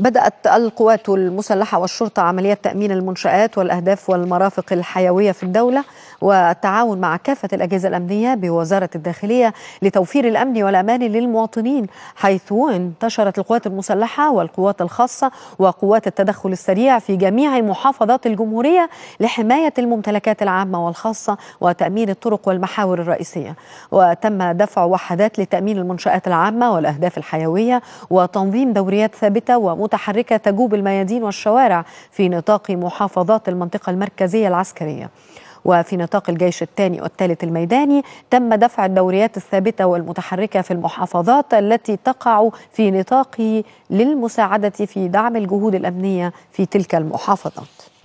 بدأت القوات المسلحة والشرطة عمليات تأمين المنشآت والأهداف والمرافق الحيوية في الدولة والتعاون مع كافة الأجهزة الأمنية بوزارة الداخلية لتوفير الأمن والأمان للمواطنين حيث انتشرت القوات المسلحة والقوات الخاصة وقوات التدخل السريع في جميع محافظات الجمهورية لحماية الممتلكات العامة والخاصة وتأمين الطرق والمحاور الرئيسية وتم دفع وحدات لتأمين المنشآت العامة والأهداف الحيوية وتنظيم دوريات ثابتة ومتنظمة متحركة تجوب الميادين والشوارع في نطاق محافظات المنطقة المركزية العسكرية وفي نطاق الجيش الثاني والثالث الميداني تم دفع الدوريات الثابتة والمتحركة في المحافظات التي تقع في نطاقه للمساعدة في دعم الجهود الأمنية في تلك المحافظات